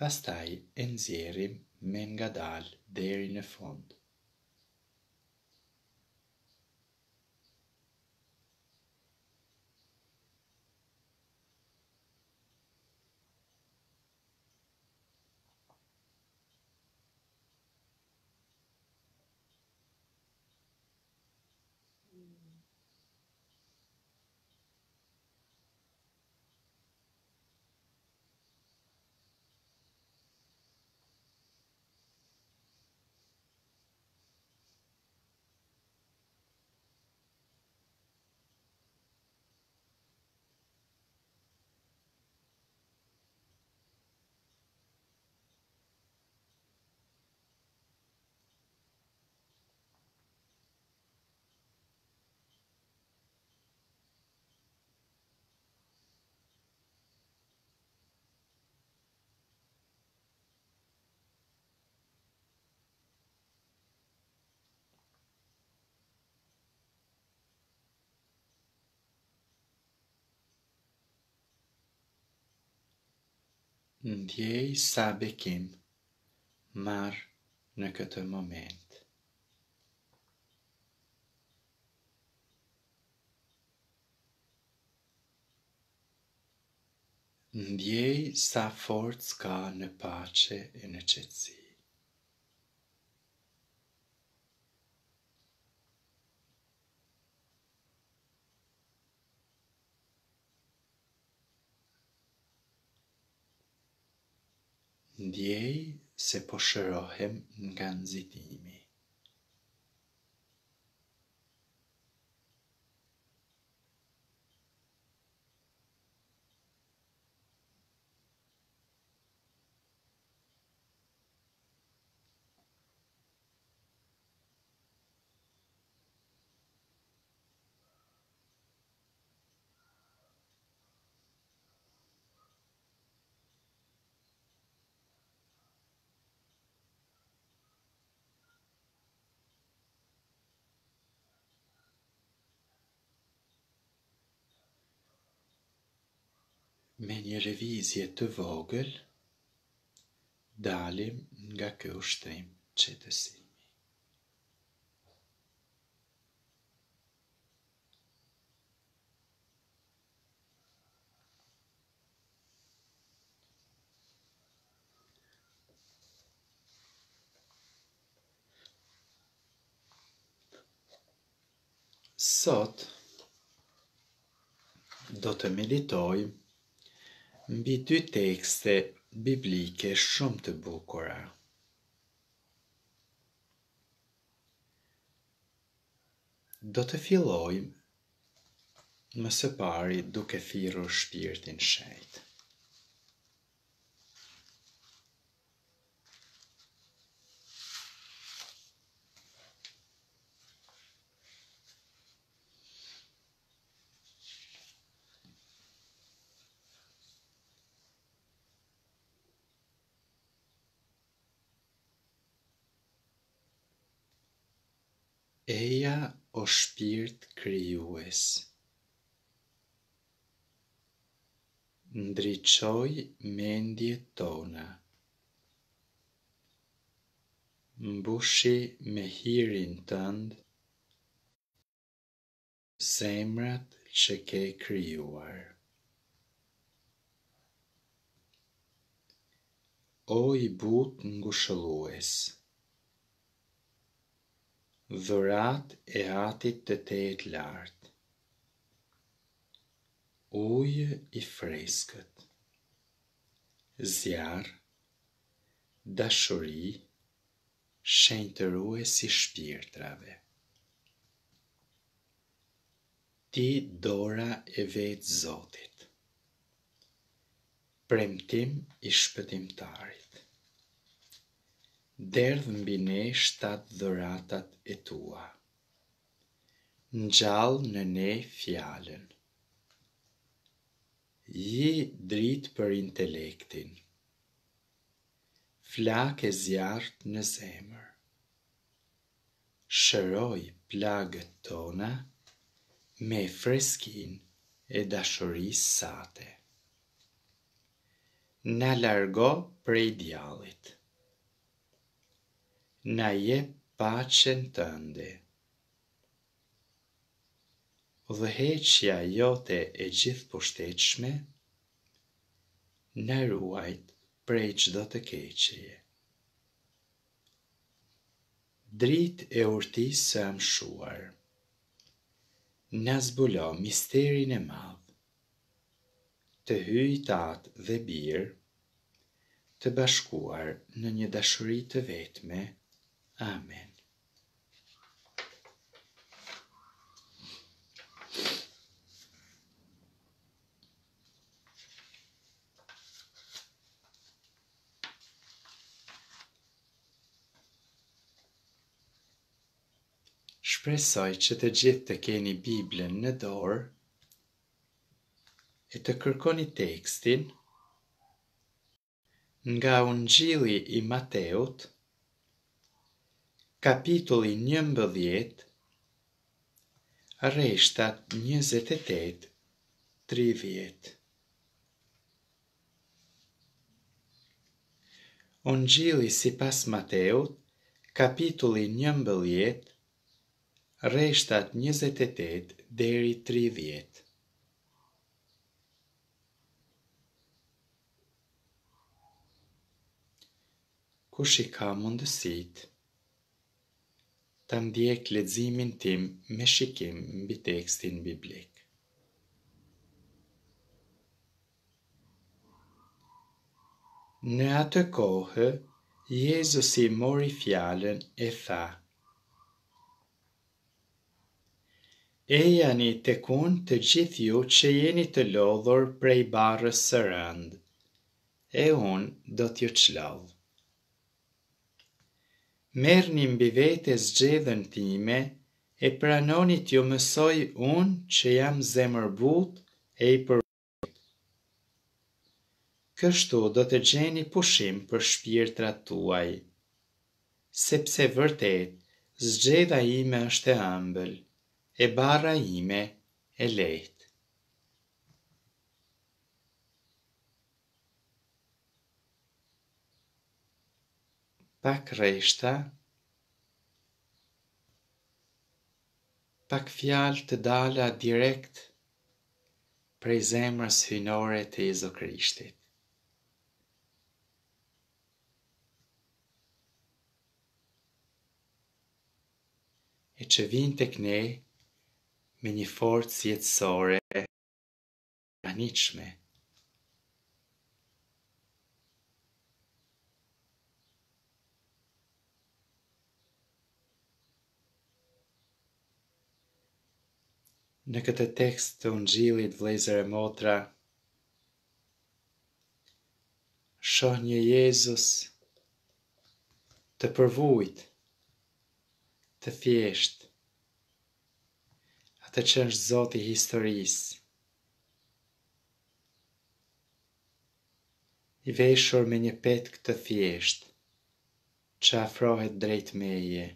pastaj e nëzjerim me nga dalë deri në fund. Ndiej sa bekim, mar në këtë moment. Ndjej sa forcë ka në pace e në qetësi. ndjej se po shërohem nga nxitimi. një revizje të vogël, dalim nga kjo ushtrim qetësimi. Sot do të militojmë mbi dy tekste biblike shumë të bukura. Do të fillojmë më së pari duke thirrur shpirtin shenjtë. Eja o shpirt kryjues. Ndriqoj mendje tona. Mbushi me hirin tënd, Semrat që ke kryuar. O i but në ngushëllues. Mbushi me hirin dhurat e atit të tejt lartë. Ujë i freskët, zjarë, dashuri, shenjë të ruë si shpirtrave. Ti dora e vetë zotit, premtim i shpëtimtari derdh mbi ne shtat dhuratat e tua. Në gjallë në ne fjallën. Ji dritë për intelektin. Flak e zjartë në zemër. Shëroj plagët tona me freskin e dashuris sate. Në largo prej djallit në je pacën të ndi. Dhe heqja jote e gjithë pushteqme, në ruajt prej qdo të keqeje. Drit e urti së amshuar, në zbulo misterin e madh, të hyjtat dhe birë, të bashkuar në një dashurit të vetme, Amen. Shpresoj që të gjithë të keni Biblën në dorë e të kërkoni tekstin nga unë gjili i Mateut, Kapitulli 11 Reshtat 28 30 Unë gjili si pas Mateut, kapitulli 11 Reshtat 28 deri 30 Kush i ka mundësitë? të ndjek ledzimin tim me shikim në bitekstin biblik. Në atë kohë, Jezus i mori fjallën e tha. E janë i të kun të gjithju që jeni të lodhur prej barës së rëndë, e unë do t'ju qlodhë merë një mbi vete zgjedhën time, e pranonit ju mësoj unë që jam zemër but e i përbët. Kështu do të gjeni pushim për shpirtra tuaj, sepse vërtet, zgjedha ime është e ambël, e bara ime e lejt. pak reshta, pak fjalë të dala direkt prej zemrës hynore të Jezu Krishtit. E që vinë të me një forë cjetësore anichme. një në këtë tekst të ungjillit vlezër e motra shoh një Jezus të përvujt të thjesht atë që është Zoti i historisë i veshur me një petk të thjesht që afrohet drejt meje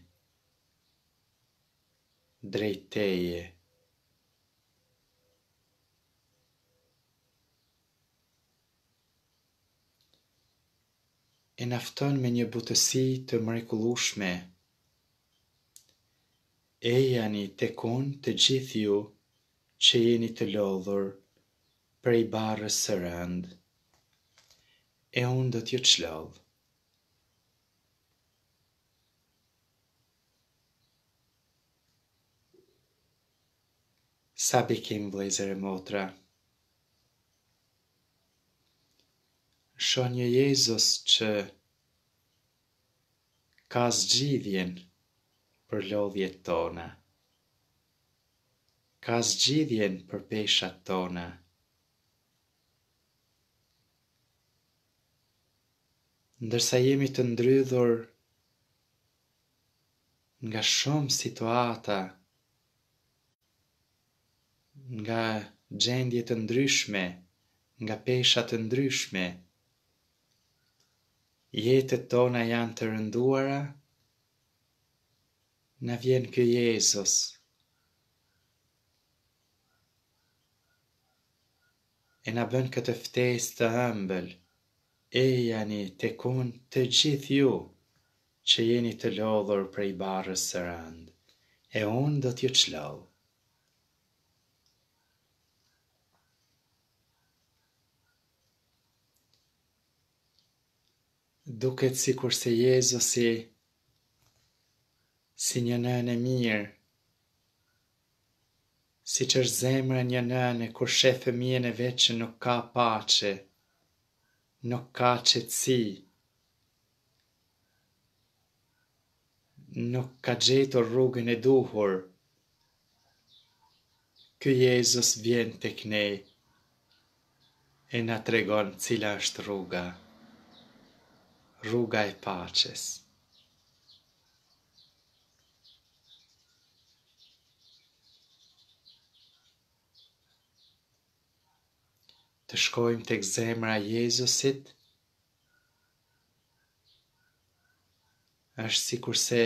drejt teje e nafton me një butësi të mrekullueshme. E jani të kun të gjithju që jeni të lodhur prej barës së rëndë, e unë do t'ju që lodhë. Sabi kim vlejzere motra. shonje një Jezus që ka zgjidhjen për lodhjet tona. Ka zgjidhjen për peshat tona. Ndërsa jemi të ndrydhur nga shumë situata, nga gjendje të ndryshme, nga pesha të ndryshme, jetët tona janë të rënduara, në vjen kë Jezus. E në bën këtë ftes të ëmbël, e janë të kun të gjithë ju, që jeni të lodhur prej barës së rëndë, e unë do t'ju qlovë. Duket si kurse Jezusi si një nënë e mirë, si është zemrë e një nënë e kur shethë e mjënë e veqë nuk ka pace, nuk ka qëtësi, nuk ka gjetur rrugën e duhur, kë Jezus vjen të kënej e na të regonë cila është rruga rruga e paches. Të shkojmë të këzemra Jezusit, është si kurse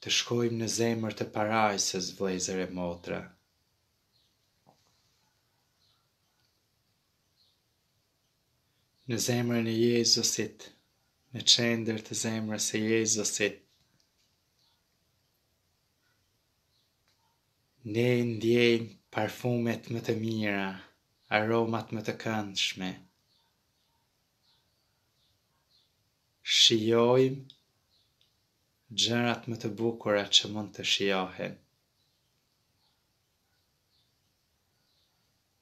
të shkojmë në zemër të parajsës vlezër e motra. në zemrën e Jezusit, në qender të zemrës e Jezusit. Ne ndjejmë parfumet më të mira, aromat më të këndshme. Shijojmë gjërat më të bukura që mund të shijohen.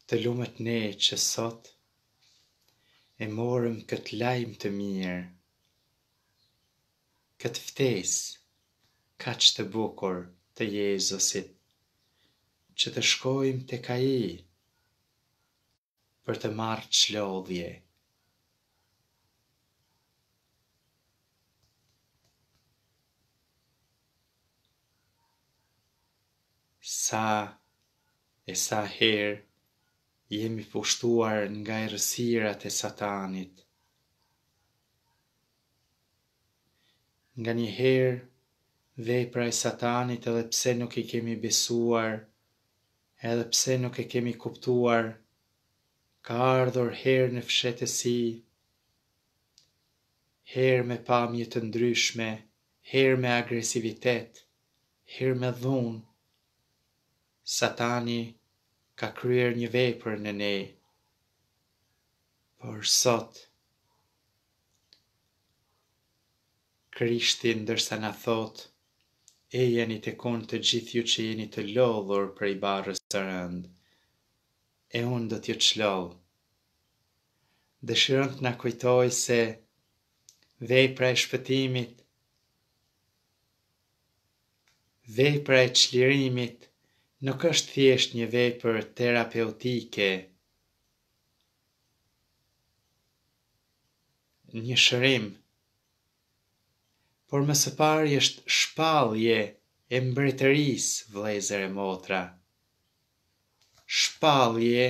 Të lumët ne që sotë, e morëm këtë lajmë të mirë, këtë ftesë, ka që të bukur të Jezusit, që të shkojmë të ka i, për të marë që lodhje. Sa, e sa herë, jemi pushtuar nga i rësirat e satanit. Nga një herë dhe praj satanit edhe pse nuk i kemi besuar, edhe pse nuk i kemi kuptuar, ka ardhur herë në fshetësi, herë me pamje të ndryshme, herë me agresivitet, herë me dhunë, Satani ka kryer një vepër në ne. Por sot, Krishti ndërsa na thot, e jeni të kun të gjithë ju që jeni të lodhur për i barës të rëndë, e unë do t'ju qlodhë. Dëshirën të na kujtoj se vepra e shpëtimit, vepra e e qlirimit, nuk është thjesht një vej për terapeutike, një shërim, por më sëpari është shpalje e mbretëris vlezër e motra, shpalje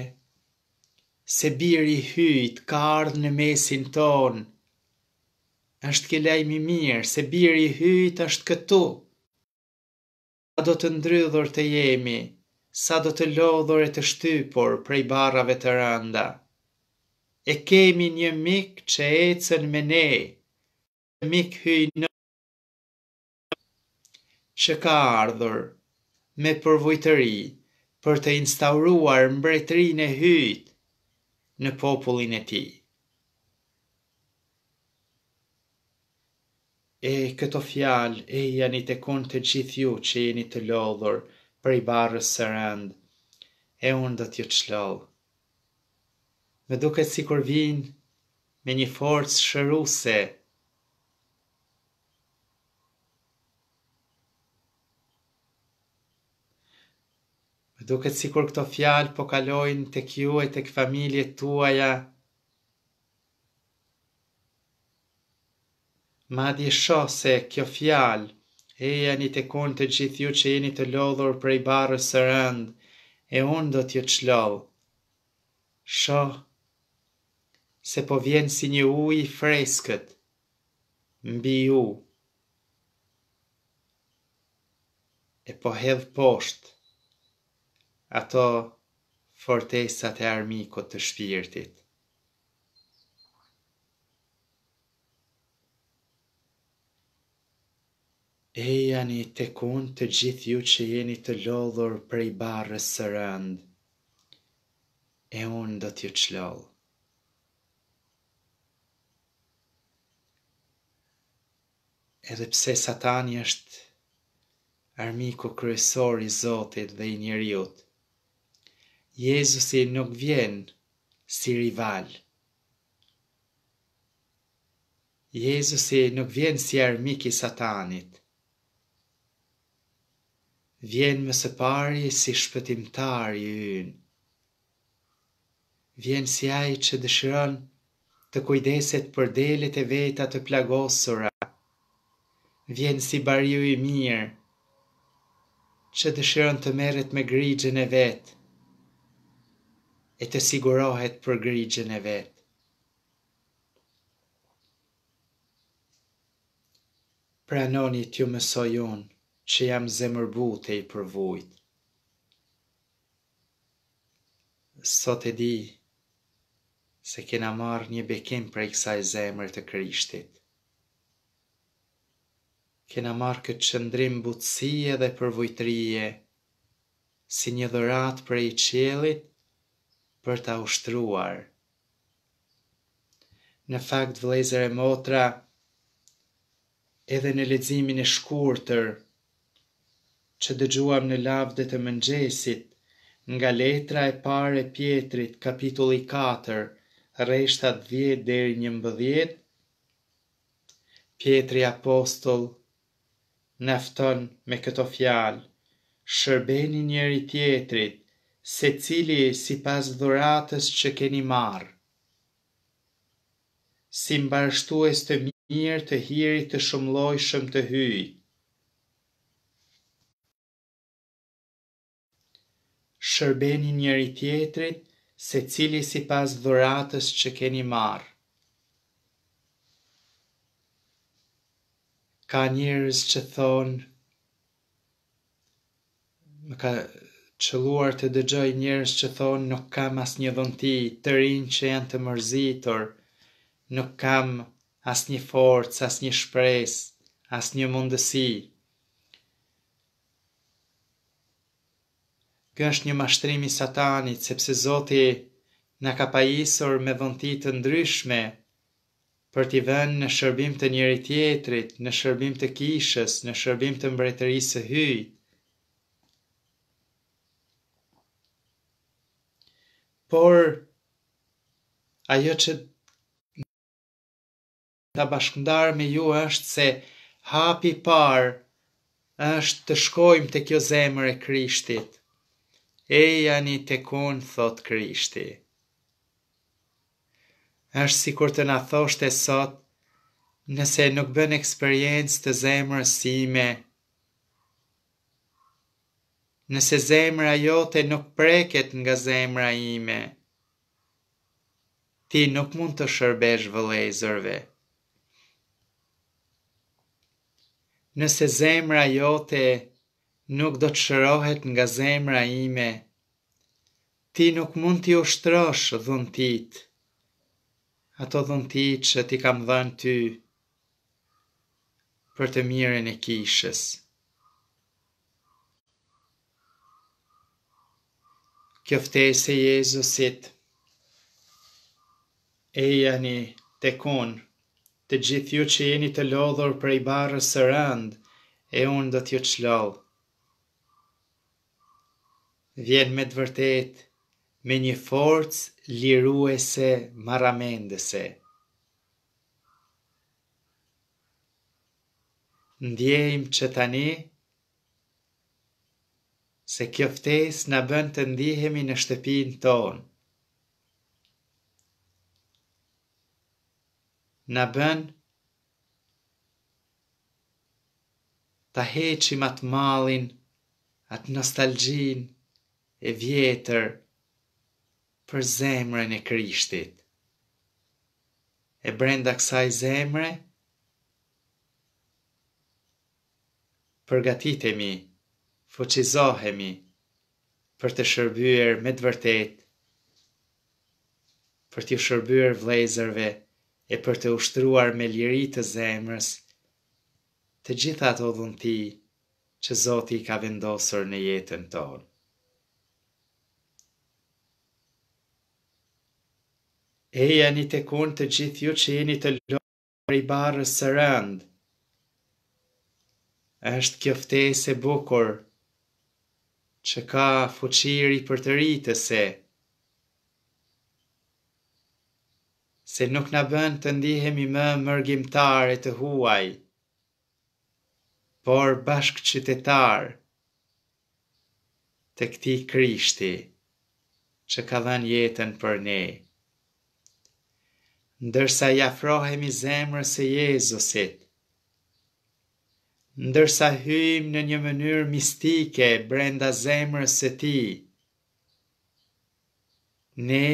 se biri hyjt ka ardhë në mesin tonë, është ke lajmi mirë, se biri hyjt është këtu, Sa do të ndrydhur të jemi, sa do të lodhur e të shtypor prej barrave të rënda. E kemi një mik që ecën me ne, një mik hyjnë në që ka ardhur me përvojtëri për të instauruar mbretrin e hyjt në popullin e tij. E këto fjalë, e janë i të të gjithë ju që jeni të lodhur për i barës së rëndë, e unë dhe t'ju qlodhë. Me duke si kur vinë me një forcë shëruse, Duket sikur kur këto fjalë po kalojnë të kjo e të këfamilje tuaja, Ma di sho se kjo fjalë, e janë të konë të gjithë ju që jeni të lodhur prej barës së rëndë, e unë do t'ju qlovë. Sho, se po vjenë si një ujë i freskët, mbi ju. E po hedhë poshtë, ato fortesat e armikot të shpirtit. E janë i të të gjithë ju që jeni të lodhur prej barës së rënd, e unë do t'ju qlodh. Edhe pse satani është armiku kryesor i Zotit dhe i njerëzit, Jezusi nuk vjen si rival. Jezusi nuk vjen si armik i satanit vjen më së pari si shpëtimtar i yn. Vjen si ai që dëshiron të kujdeset për delet e veta të plagosura. Vjen si bariu i mirë që dëshiron të merret me grigjen e vet e të sigurohet për grigjen e vet. Pranoni t'ju mësoj unë që jam zemërbu të i përvojt. Sot e di se kena marrë një bekim për e kësa e zemër të krishtit. Kena marrë këtë qëndrim butësie dhe përvojtërie, si një dhërat për e i qelit për të ushtruar. Në fakt vlezër e motra, edhe në ledzimin e shkurëtër që dëgjuam në lavdët e mëngjesit, nga letra e pare pjetrit kapitulli 4, reshtat 10 deri 11, pjetri apostol nefton me këto fjalë, shërbeni njeri tjetrit, se cili si pas dhuratës që keni marë. Si mbarështu e së të mirë të hiri të shumloj të hyjtë, shërbeni njëri tjetrit, se cili si pas dhuratës që keni marë. Ka njërës që thonë, më ka qëluar të dëgjoj njërës që thonë, nuk kam as një dhënti të rinë që janë të mërzitor, nuk kam as një forcë, as një shpresë, as një mundësi, Kjo është një mashtrim i satanit, sepse Zoti na ka pajisur me vëndi të ndryshme për t'i vënë në shërbim të njëri tjetrit, në shërbim të kishës, në shërbim të mbretërisë hyjë. Por, ajo që ta bashkëndar me ju është se hapi parë është të shkojmë të kjo zemër e krishtit e janë i tekun, thot Krishti. Êshtë si kur të në thosht e sot, nëse nuk bën eksperiencë të zemrës sime, nëse zemra jote nuk preket nga zemra ime, ti nuk mund të shërbesh vëlezërve. Nëse zemra jote nuk nuk do të shërohet nga zemra ime. Ti nuk mund t'i ushtrosh dhuntit, ato dhuntit që ti kam dhënë ty për të mirën e kishës. Kjoftese Jezusit, e janë të kunë, të gjithë ju që jeni të lodhur prej barës së rëndë, e unë do t'ju qlodhë vjen me të vërtet me një forcë liruese maramendese. Ndjejmë që tani se kjo ftes në bënd të ndihemi në shtepin tonë. Në bënd të heqim atë malin, atë nostalgjinë, e vjetër për zemrën e Krishtit. E brenda kësaj zemre, përgatitemi, fuqizohemi për të shërbyer me të vërtet, për të shërbyer vlejzërve e për të ushtruar me liri të zemrës të gjitha të dhunti që Zoti ka vendosur në jetën tonë. e jeni të kun të gjithë ju që jeni të lorë i barës së rëndë. është kjo ftesë e bukur, që ka fuqiri për të rritëse, se nuk në bënd të ndihemi më mërgimtar e të huaj, por bashkë qytetarë, të këti krishti që ka dhenë jetën për nejë ndërsa i afrohemi zemrës së Jezusit. Ndërsa hyjmë në një mënyrë mistike brenda zemrës së Tij. Ne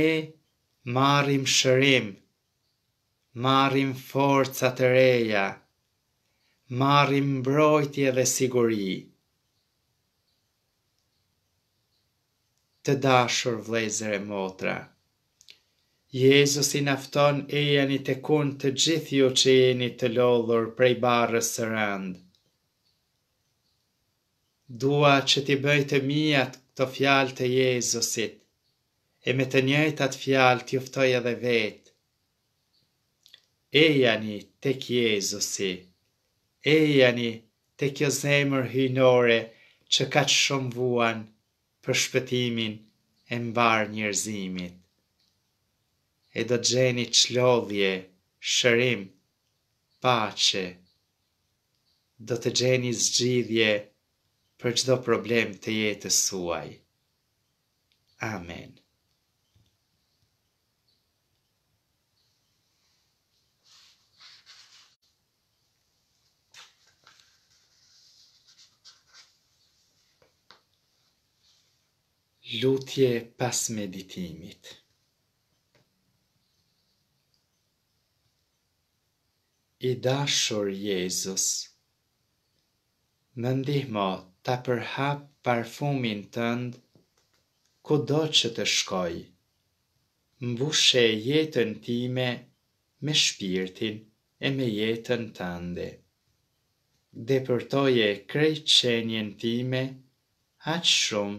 marrim shërim, marrim forca të reja, marrim mbrojtje dhe siguri. Të dashur vlezër e motra. Jezus i nafton e janë i të kun të gjithë ju që jeni të lodhur prej barës së rëndë. Dua që ti bëjtë të mijat të fjalë të Jezusit, e me të njëjtë atë fjalë të juftoj edhe vetë. E janë tek Jezusi, e janë tek kjo zemër hynore që ka që shumë vuan për shpëtimin e mbar njërzimit e do gjeni qlodhje, shërim, pace. Do të gjeni zgjidhje për qdo problem të jetës suaj. Amen. Lutje pas meditimit. i dashur Jezus, më ndihmo ta përhap parfumin tënd ku do që të shkoj. Mbushe jetën time me shpirtin e me jetën tënde. Depërtoje krej qenjen time haqë shumë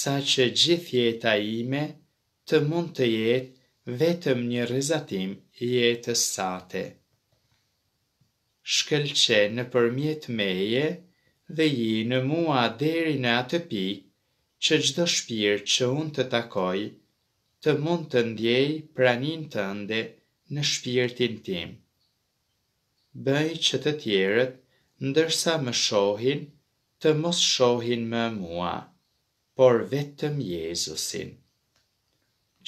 sa që gjithë jeta ime të mund të jetë vetëm një rizatim jetës sate shkelqe në përmjet meje dhe ji në mua deri në atë pi që gjdo shpirë që unë të takoj, të mund të ndjej pranin të ndë në shpirëtin tim. Bëj që të tjerët, ndërsa më shohin, të mos shohin më mua, por vetëm Jezusin.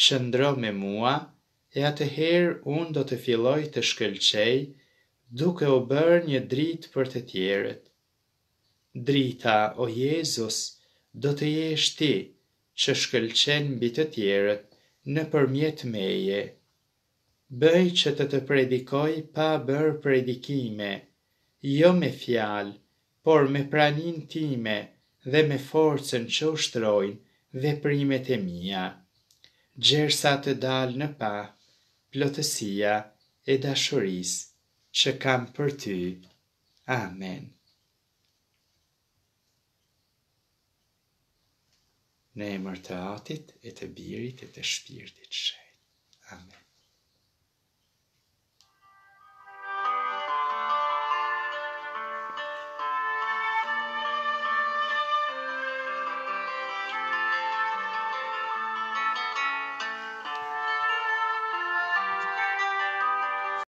Qëndro me mua, e atëherë unë do të filloj të shkelqej, duke o bërë një dritë për të tjerët. Drita, o Jezus, do të jesh ti që shkëlqen bitë të tjerët në përmjet meje. Bëj që të të predikoj pa bërë predikime, jo me fjalë, por me pranin time dhe me forcen që ushtrojnë dhe primet e mija. Gjersa të dalë në pa, plotësia e dashurisë që kam për ty. Amen. Në emër të Atit, e të Birit, e të Shpirtit Shenjtë. Amen.